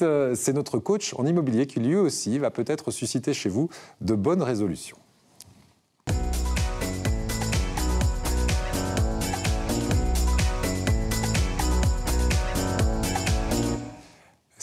Euh, c'est notre coach en immobilier qui lui aussi va peut-être susciter chez vous de bonnes résolutions.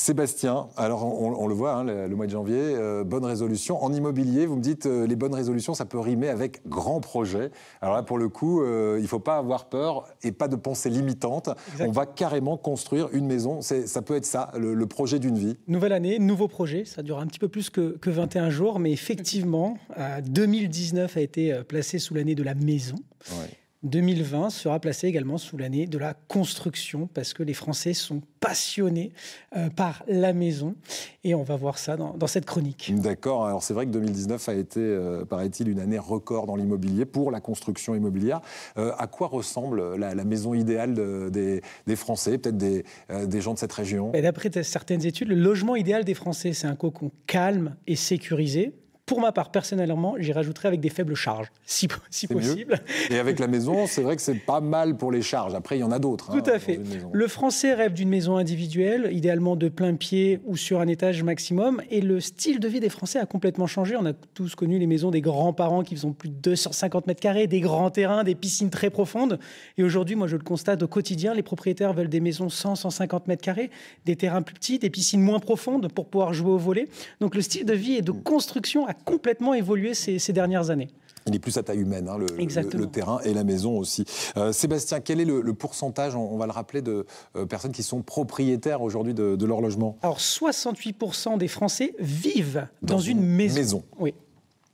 Sébastien, alors on, le voit, hein, le, mois de janvier, euh, bonne résolution. En immobilier, vous me dites, euh, les bonnes résolutions, ça peut rimer avec grand projet. Alors là, pour le coup, euh, il ne faut pas avoir peur et pas de pensée limitante. On va carrément construire une maison. Ça peut être ça, le, projet d'une vie. Nouvelle année, nouveau projet. Ça dure un petit peu plus que, 21 jours, mais effectivement, 2019 a été placé sous l'année de la maison. Ouais. 2020 sera placé également sous l'année de la construction parce que les Français sont passionnés euh, par la maison et on va voir ça dans, cette chronique. D'accord, alors c'est vrai que 2019 a été, euh, paraît-il, une année record dans l'immobilier pour la construction immobilière. Euh, à quoi ressemble la, maison idéale des, Français, peut-être des, des, gens de cette région D'après certaines études, le logement idéal des Français, c'est un cocon calme et sécurisé pour ma part, personnellement, j'y rajouterai avec des faibles charges, si, possible. Et avec la maison, c'est vrai que c'est pas mal pour les charges. Après, il y en a d'autres. Tout hein, à fait. Le français rêve d'une maison individuelle, idéalement de plein pied ou sur un étage maximum. Et le style de vie des Français a complètement changé. On a tous connu les maisons des grands-parents qui faisaient plus de 250 mètres carrés, des grands terrains, des piscines très profondes. Et aujourd'hui, moi, je le constate au quotidien, les propriétaires veulent des maisons 100, 150 mètres carrés, des terrains plus petits, des piscines moins profondes pour pouvoir jouer au volet. Donc le style de vie et de mm. construction a complètement évolué ces, dernières années. Il est plus à taille humaine, hein, le, terrain et la maison aussi. Euh, Sébastien, quel est le, pourcentage, on, va le rappeler, de euh, personnes qui sont propriétaires aujourd'hui de, leur logement Alors, 68% des Français vivent dans, une, maison.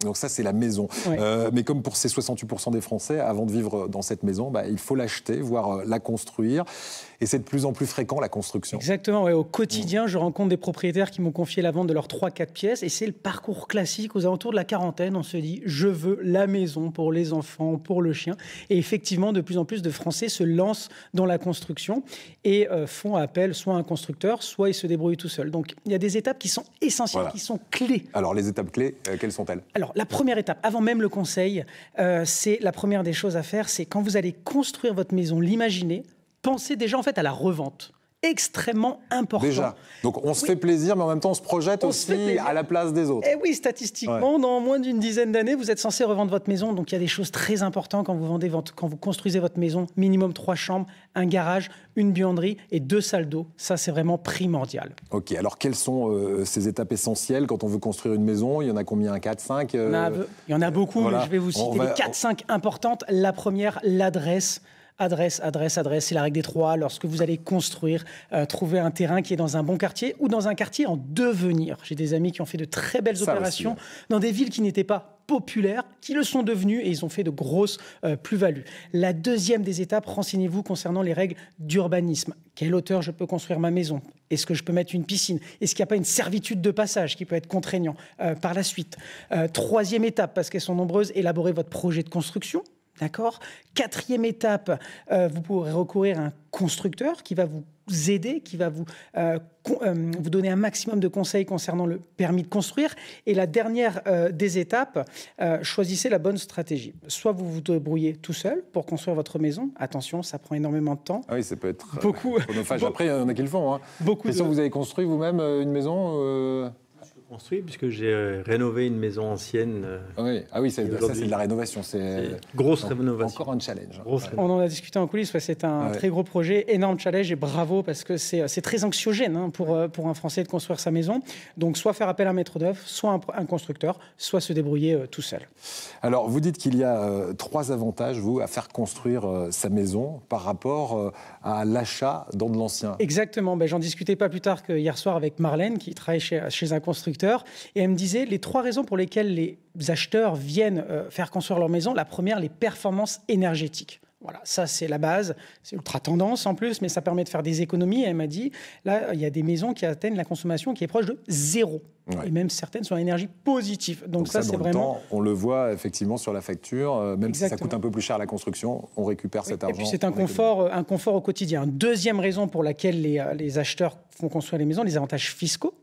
Donc ça, c'est la maison. Euh, mais comme pour ces 68% des Français, avant de vivre dans cette maison, bah, il faut l'acheter, voire la construire et c'est de plus en plus fréquent la construction. Exactement, au mm. quotidien, je rencontre des propriétaires qui m'ont confié la vente de leurs 3-4 pièces et c'est le parcours classique. Aux alentours de la quarantaine, on se dit je veux la maison pour les enfants, pour le chien. Et effectivement, de plus en plus de Français se lancent dans la construction et euh, font appel soit à un constructeur, soit ils se débrouillent tout seuls. Donc il y a des étapes qui sont essentielles, qui sont clés. Alors les étapes clés, euh, quelles sont-elles Alors la première étape, avant même le conseil, euh, c'est la première des choses à faire, c'est quand vous allez construire votre maison, l'imaginer, penser déjà en fait à la revente extrêmement important. Déjà. Donc on se fait plaisir, mais en même temps on se projette aussi à la place des autres. Et eh oui, statistiquement, dans moins d'une dizaine d'années, vous êtes censé revendre votre maison. Donc il y a des choses très importantes quand vous vendez, quand vous construisez votre maison. Minimum trois chambres, un garage, une buanderie et deux salles d'eau. Ça, c'est vraiment primordial. Ok. Alors quelles sont euh, ces étapes essentielles quand on veut construire une maison Il y en a combien 4, 5 euh, il, y en a, beaucoup. Mais je vais vous citer les 4, 5 importantes. La première, l'adresse adresse, adresse, adresse. C'est la règle des trois. Lorsque vous allez construire, euh, trouver un terrain qui est dans un bon quartier ou dans un quartier en devenir. J'ai des amis qui ont fait de très belles opérations hein. dans des villes qui n'étaient pas populaires qui le sont devenus et ils ont fait de grosses euh, plus-values. La deuxième des étapes, renseignez-vous concernant les règles d'urbanisme. Quelle hauteur je peux construire ma maison Est-ce que je peux mettre une piscine Est-ce qu'il n'y a pas une servitude de passage qui peut être contraignant euh, par la suite Troisième étape, parce qu'elles sont nombreuses, élaborez votre projet de construction D'accord Quatrième étape, euh, vous pourrez recourir à un constructeur qui va vous aider, qui va vous, euh, euh, vous donner un maximum de conseils concernant le permis de construire. Et la dernière des étapes, choisissez la bonne stratégie. Soit vous vous débrouillez tout seul pour construire votre maison. Attention, ça prend énormément de temps. Ah oui, ça peut être beaucoup. chronophage. Après, il y en a qui le font. Hein. Beaucoup. Et que vous avez construit vous-même une maison puisque j'ai euh, rénové une maison ancienne. Euh, oui. Ah oui, ça, c'est de la rénovation. C'est euh, grosse rénovation. Encore un challenge. Hein. On en a discuté en coulisses. c'est un très gros projet, énorme challenge et bravo parce que c'est très anxiogène hein, pour, pour un Français de construire sa maison. Donc soit faire appel à un maître d'œuvre, soit un, constructeur, soit se débrouiller tout seul. Alors vous dites qu'il y a trois avantages, vous, à faire construire sa maison par rapport à l'achat dans de l'ancien. Exactement. Ben, j'en discutais pas plus tard que hier soir avec Marlène qui travaille chez un constructeur et elle me disait les trois raisons pour lesquelles les acheteurs viennent euh, faire construire leur maison. La première, les performances énergétiques. Voilà, ça c'est la base, c'est ultra tendance en plus, mais ça permet de faire des économies. elle m'a dit, là, il y a des maisons qui atteignent la consommation qui est proche de zéro. Et même certaines sont à énergie positive. Donc, ça, c'est vraiment... Temps, on le voit effectivement sur la facture, euh, même si ça coûte un peu plus cher la construction, on récupère cet argent. Et puis c'est un confort, euh, un confort au quotidien. Deuxième raison pour laquelle les, les acheteurs font construire les maisons, les avantages fiscaux.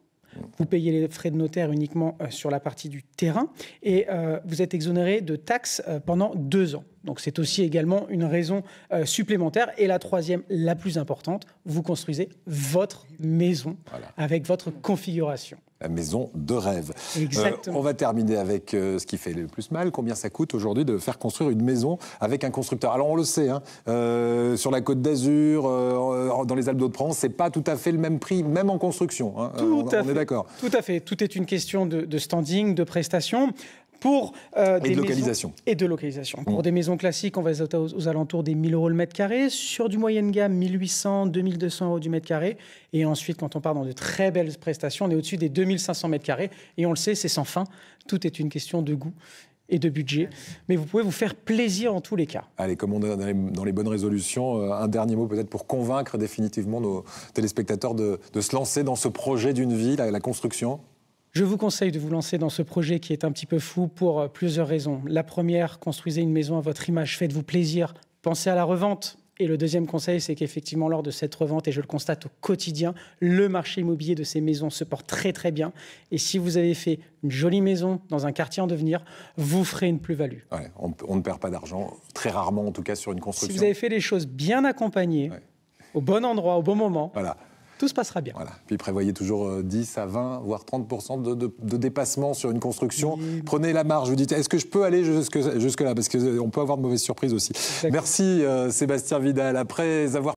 Vous payez les frais de notaire uniquement euh, sur la partie du terrain et euh, vous êtes exonéré de taxes euh, pendant deux ans. Donc c'est aussi également une raison euh, supplémentaire. Et la troisième, la plus importante, vous construisez votre maison avec votre configuration. La maison de rêve. Exactement. Euh, on va terminer avec euh, ce qui fait le plus mal. Combien ça coûte aujourd'hui de faire construire une maison avec un constructeur Alors on le sait, hein, sur la Côte d'Azur, dans les Alpes d'Haute-Provence, c'est pas tout à fait le même prix, même en construction. Hein. Tout à est d'accord. Tout à fait. Tout est une question de, de standing, de prestation pour euh, des et de localisation. Et de localisation. Mm. Pour des maisons classiques, on va être aux, alentours des 1000 euros le mètre carré. Sur du moyenne gamme, 1800, 2200 euros du mètre carré. Et ensuite, quand on part dans de très belles prestations, on est au-dessus des 2500 mètres carrés. Et on le sait, c'est sans fin. Tout est une question de goût et de budget. Mais vous pouvez vous faire plaisir en tous les cas. Allez, comme on est dans les, bonnes résolutions, euh, un dernier mot peut-être pour convaincre définitivement nos téléspectateurs de, se lancer dans ce projet d'une vie, la construction je vous conseille de vous lancer dans ce projet qui est un petit peu fou pour euh, plusieurs raisons. La première, construisez une maison à votre image, faites-vous plaisir, pensez à la revente. Et le deuxième conseil, c'est qu'effectivement, lors de cette revente, et je le constate au quotidien, le marché immobilier de ces maisons se porte très très bien. Et si vous avez fait une jolie maison dans un quartier en devenir, vous ferez une plus-value. on, ne perd pas d'argent, très rarement en tout cas sur une construction. Si vous avez fait les choses bien accompagnées, au bon endroit, au bon moment. Voilà. Tout se passera bien. Voilà. Puis prévoyez toujours 10 euh, à 20, voire 30 de, dépassement sur une construction. Prenez la marge. Vous dites, est-ce que je peux aller jusque, jusque là Parce qu'on euh, peut avoir de mauvaises surprises aussi. Merci euh, Sébastien Vidal. Après avoir